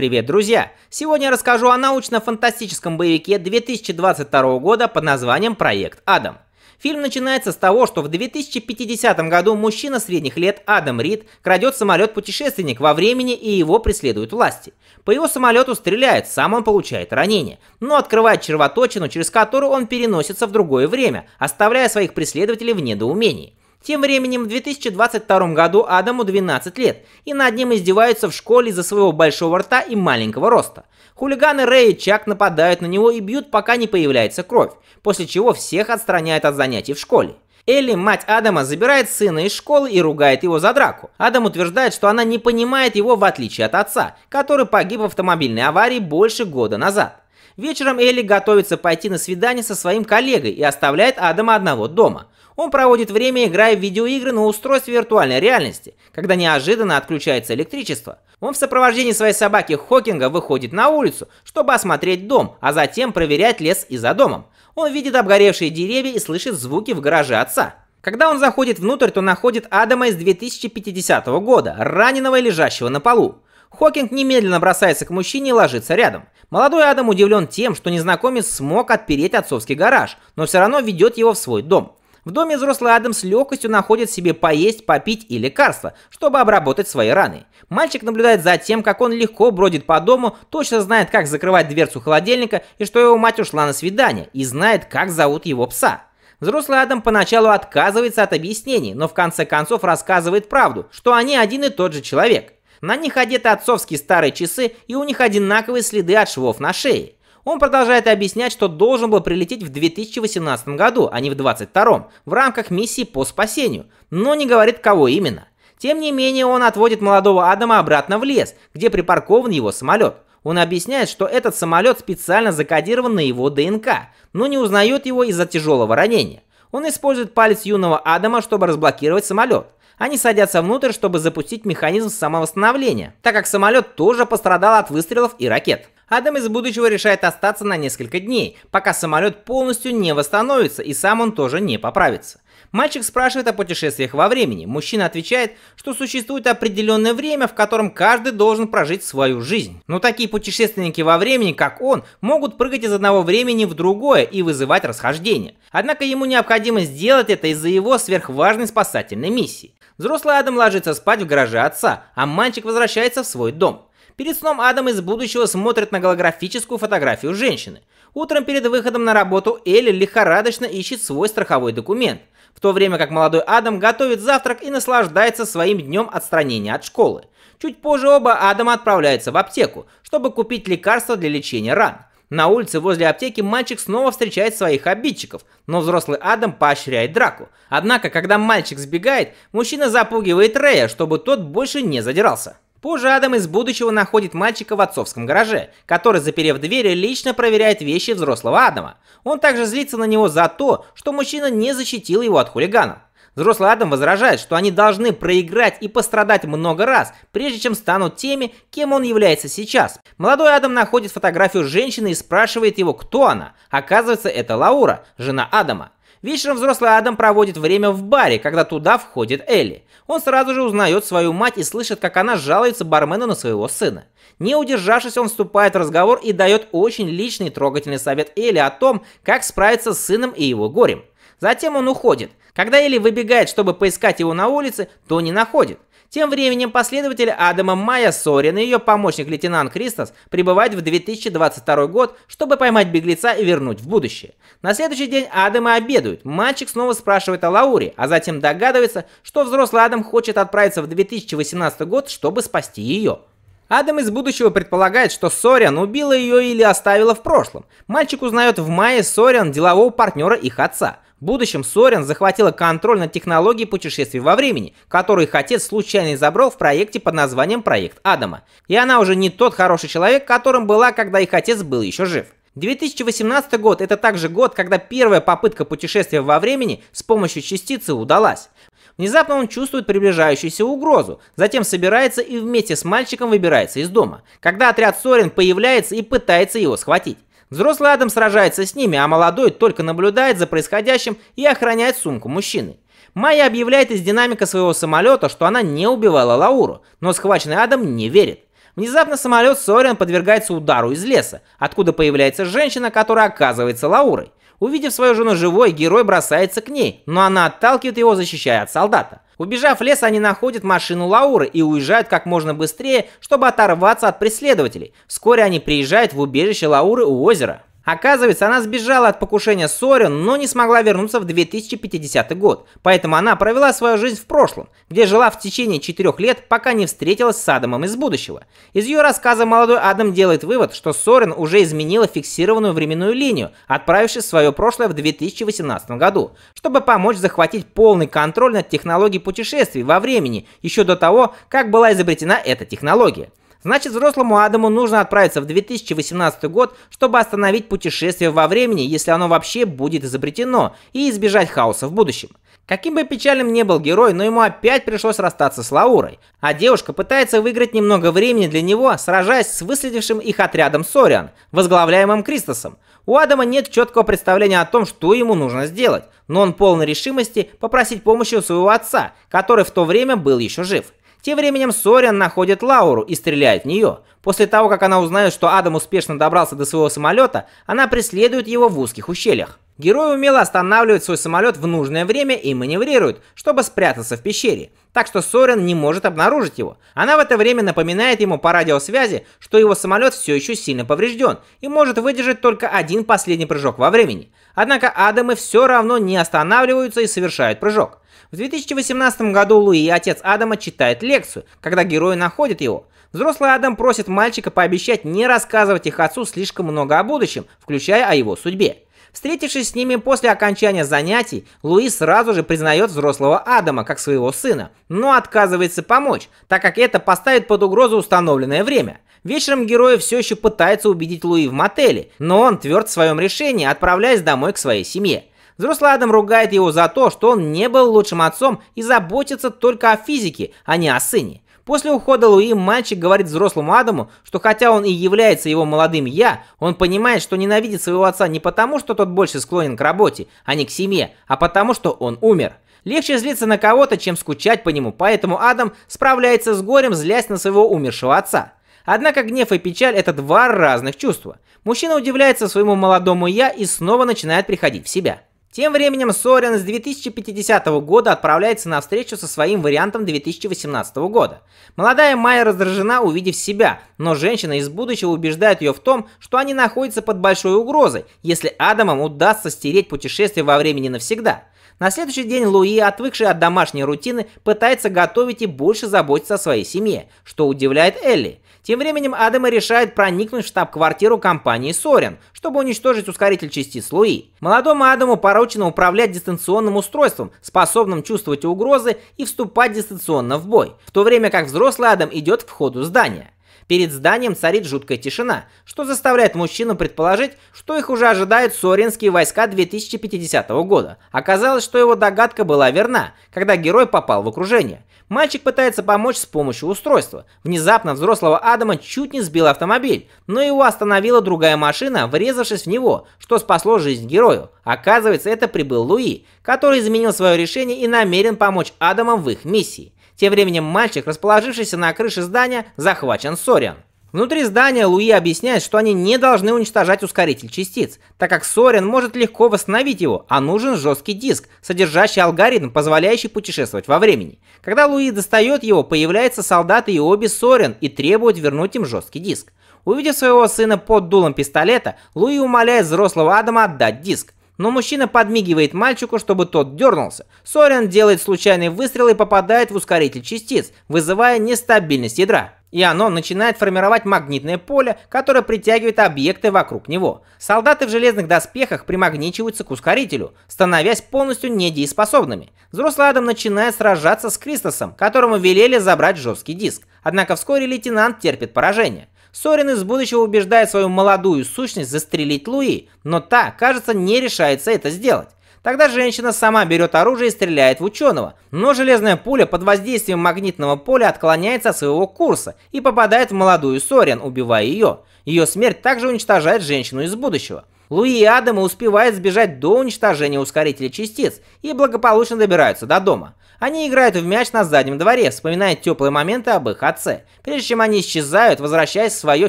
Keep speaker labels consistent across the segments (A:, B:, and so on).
A: Привет, друзья! Сегодня я расскажу о научно-фантастическом боевике 2022 года под названием «Проект Адам». Фильм начинается с того, что в 2050 году мужчина средних лет Адам Рид крадет самолет-путешественник во времени и его преследуют власти. По его самолету стреляют, сам он получает ранение, но открывает червоточину, через которую он переносится в другое время, оставляя своих преследователей в недоумении. Тем временем в 2022 году Адаму 12 лет, и над ним издеваются в школе из-за своего большого рта и маленького роста. Хулиганы Рэй и Чак нападают на него и бьют, пока не появляется кровь, после чего всех отстраняют от занятий в школе. Элли, мать Адама, забирает сына из школы и ругает его за драку. Адам утверждает, что она не понимает его в отличие от отца, который погиб в автомобильной аварии больше года назад. Вечером Элли готовится пойти на свидание со своим коллегой и оставляет Адама одного дома. Он проводит время, играя в видеоигры на устройстве виртуальной реальности, когда неожиданно отключается электричество. Он в сопровождении своей собаки Хокинга выходит на улицу, чтобы осмотреть дом, а затем проверять лес и за домом. Он видит обгоревшие деревья и слышит звуки в гараже отца. Когда он заходит внутрь, то находит Адама из 2050 года, раненого и лежащего на полу. Хокинг немедленно бросается к мужчине и ложится рядом. Молодой Адам удивлен тем, что незнакомец смог отпереть отцовский гараж, но все равно ведет его в свой дом. В доме взрослый Адам с легкостью находит себе поесть, попить и лекарства, чтобы обработать свои раны. Мальчик наблюдает за тем, как он легко бродит по дому, точно знает, как закрывать дверцу холодильника и что его мать ушла на свидание, и знает, как зовут его пса. Взрослый Адам поначалу отказывается от объяснений, но в конце концов рассказывает правду, что они один и тот же человек. На них одеты отцовские старые часы, и у них одинаковые следы от швов на шее. Он продолжает объяснять, что должен был прилететь в 2018 году, а не в 2022, в рамках миссии по спасению, но не говорит, кого именно. Тем не менее, он отводит молодого Адама обратно в лес, где припаркован его самолет. Он объясняет, что этот самолет специально закодирован на его ДНК, но не узнает его из-за тяжелого ранения. Он использует палец юного Адама, чтобы разблокировать самолет. Они садятся внутрь, чтобы запустить механизм самовосстановления, так как самолет тоже пострадал от выстрелов и ракет. Адам из будущего решает остаться на несколько дней, пока самолет полностью не восстановится и сам он тоже не поправится. Мальчик спрашивает о путешествиях во времени. Мужчина отвечает, что существует определенное время, в котором каждый должен прожить свою жизнь. Но такие путешественники во времени, как он, могут прыгать из одного времени в другое и вызывать расхождение. Однако ему необходимо сделать это из-за его сверхважной спасательной миссии. Взрослый Адам ложится спать в гараже отца, а мальчик возвращается в свой дом. Перед сном Адам из будущего смотрит на голографическую фотографию женщины. Утром перед выходом на работу Элли лихорадочно ищет свой страховой документ, в то время как молодой Адам готовит завтрак и наслаждается своим днем отстранения от школы. Чуть позже оба Адама отправляются в аптеку, чтобы купить лекарства для лечения ран. На улице возле аптеки мальчик снова встречает своих обидчиков, но взрослый Адам поощряет драку. Однако, когда мальчик сбегает, мужчина запугивает Рея, чтобы тот больше не задирался. Позже Адам из будущего находит мальчика в отцовском гараже, который, заперев двери, лично проверяет вещи взрослого Адама. Он также злится на него за то, что мужчина не защитил его от хулиганов. Взрослый Адам возражает, что они должны проиграть и пострадать много раз, прежде чем станут теми, кем он является сейчас. Молодой Адам находит фотографию женщины и спрашивает его, кто она. Оказывается, это Лаура, жена Адама. Вечером взрослый Адам проводит время в баре, когда туда входит Элли. Он сразу же узнает свою мать и слышит, как она жалуется бармену на своего сына. Не удержавшись, он вступает в разговор и дает очень личный трогательный совет Элли о том, как справиться с сыном и его горем. Затем он уходит. Когда Элли выбегает, чтобы поискать его на улице, то не находит. Тем временем последователи Адама Майя Сорин и ее помощник лейтенант Кристос прибывают в 2022 год, чтобы поймать беглеца и вернуть в будущее. На следующий день Адамы обедают. Мальчик снова спрашивает о Лауре, а затем догадывается, что взрослый Адам хочет отправиться в 2018 год, чтобы спасти ее. Адам из будущего предполагает, что Сориан убила ее или оставила в прошлом. Мальчик узнает в мае Сориан делового партнера их отца – в будущем Сорин захватила контроль над технологией путешествий во времени, которую их отец случайно изобрел в проекте под названием «Проект Адама». И она уже не тот хороший человек, которым была, когда их отец был еще жив. 2018 год – это также год, когда первая попытка путешествия во времени с помощью частицы удалась. Внезапно он чувствует приближающуюся угрозу, затем собирается и вместе с мальчиком выбирается из дома, когда отряд Сорин появляется и пытается его схватить. Взрослый Адам сражается с ними, а молодой только наблюдает за происходящим и охраняет сумку мужчины. Майя объявляет из динамика своего самолета, что она не убивала Лауру, но схваченный Адам не верит. Внезапно самолет Сориан подвергается удару из леса, откуда появляется женщина, которая оказывается Лаурой. Увидев свою жену живой, герой бросается к ней, но она отталкивает его, защищая от солдата. Убежав в лес, они находят машину Лауры и уезжают как можно быстрее, чтобы оторваться от преследователей. Вскоре они приезжают в убежище Лауры у озера. Оказывается, она сбежала от покушения Сорин, но не смогла вернуться в 2050 год, поэтому она провела свою жизнь в прошлом, где жила в течение четырех лет, пока не встретилась с Адамом из будущего. Из ее рассказа молодой Адам делает вывод, что Сорин уже изменила фиксированную временную линию, отправившись в свое прошлое в 2018 году, чтобы помочь захватить полный контроль над технологией путешествий во времени еще до того, как была изобретена эта технология. Значит, взрослому Адаму нужно отправиться в 2018 год, чтобы остановить путешествие во времени, если оно вообще будет изобретено, и избежать хаоса в будущем. Каким бы печальным ни был герой, но ему опять пришлось расстаться с Лаурой. А девушка пытается выиграть немного времени для него, сражаясь с выследившим их отрядом Сориан, возглавляемым Кристосом. У Адама нет четкого представления о том, что ему нужно сделать, но он полон решимости попросить помощи у своего отца, который в то время был еще жив. Тем временем Сориан находит Лауру и стреляет в нее. После того, как она узнает, что Адам успешно добрался до своего самолета, она преследует его в узких ущельях. Герой умело останавливает свой самолет в нужное время и маневрирует, чтобы спрятаться в пещере. Так что Сорен не может обнаружить его. Она в это время напоминает ему по радиосвязи, что его самолет все еще сильно поврежден и может выдержать только один последний прыжок во времени. Однако Адамы все равно не останавливаются и совершают прыжок. В 2018 году Луи, отец Адама, читает лекцию, когда герои находят его. Взрослый Адам просит мальчика пообещать не рассказывать их отцу слишком много о будущем, включая о его судьбе. Встретившись с ними после окончания занятий, Луи сразу же признает взрослого Адама как своего сына, но отказывается помочь, так как это поставит под угрозу установленное время. Вечером герои все еще пытаются убедить Луи в мотеле, но он тверд в своем решении, отправляясь домой к своей семье. Взрослый Адам ругает его за то, что он не был лучшим отцом и заботится только о физике, а не о сыне. После ухода Луи мальчик говорит взрослому Адаму, что хотя он и является его молодым «я», он понимает, что ненавидит своего отца не потому, что тот больше склонен к работе, а не к семье, а потому, что он умер. Легче злиться на кого-то, чем скучать по нему, поэтому Адам справляется с горем, злясь на своего умершего отца. Однако гнев и печаль – это два разных чувства. Мужчина удивляется своему молодому «я» и снова начинает приходить в себя. Тем временем Сорен с 2050 года отправляется на встречу со своим вариантом 2018 года. Молодая Майя раздражена, увидев себя, но женщина из будущего убеждает ее в том, что они находятся под большой угрозой, если Адамам удастся стереть путешествие во времени навсегда. На следующий день Луи, отвыкший от домашней рутины, пытается готовить и больше заботиться о своей семье, что удивляет Элли. Тем временем Адама решает проникнуть в штаб-квартиру компании Сорин, чтобы уничтожить ускоритель частиц Луи. Молодому Адаму поручено управлять дистанционным устройством, способным чувствовать угрозы и вступать дистанционно в бой, в то время как взрослый Адам идет к входу здания. Перед зданием царит жуткая тишина, что заставляет мужчину предположить, что их уже ожидают соринские войска 2050 года. Оказалось, что его догадка была верна, когда герой попал в окружение. Мальчик пытается помочь с помощью устройства. Внезапно взрослого Адама чуть не сбил автомобиль, но его остановила другая машина, врезавшись в него, что спасло жизнь герою. Оказывается, это прибыл Луи, который изменил свое решение и намерен помочь Адамам в их миссии. Тем временем мальчик, расположившийся на крыше здания, захвачен Сориан. Внутри здания Луи объясняет, что они не должны уничтожать ускоритель частиц, так как Сориан может легко восстановить его, а нужен жесткий диск, содержащий алгоритм, позволяющий путешествовать во времени. Когда Луи достает его, появляются солдаты и обе Сориан и требуют вернуть им жесткий диск. Увидев своего сына под дулом пистолета, Луи умоляет взрослого Адама отдать диск. Но мужчина подмигивает мальчику, чтобы тот дернулся. Сориан делает случайный выстрел и попадает в ускоритель частиц, вызывая нестабильность ядра. И оно начинает формировать магнитное поле, которое притягивает объекты вокруг него. Солдаты в железных доспехах примагничиваются к ускорителю, становясь полностью недееспособными. Взрослый Адам начинает сражаться с Кристосом, которому велели забрать жесткий диск. Однако вскоре лейтенант терпит поражение. Сорин из будущего убеждает свою молодую сущность застрелить Луи, но та, кажется, не решается это сделать. Тогда женщина сама берет оружие и стреляет в ученого, но железная пуля под воздействием магнитного поля отклоняется от своего курса и попадает в молодую Сориан, убивая ее. Ее смерть также уничтожает женщину из будущего. Луи и Адама успевают сбежать до уничтожения ускорителя частиц и благополучно добираются до дома. Они играют в мяч на заднем дворе, вспоминая теплые моменты об их отце, прежде чем они исчезают, возвращаясь в свое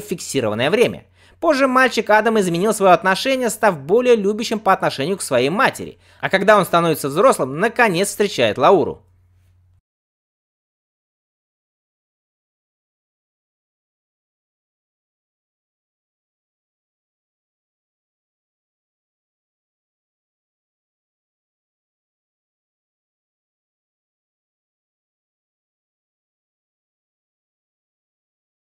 A: фиксированное время. Позже мальчик Адам изменил свое отношение, став более любящим по отношению к своей матери, а когда он становится взрослым, наконец встречает Лауру.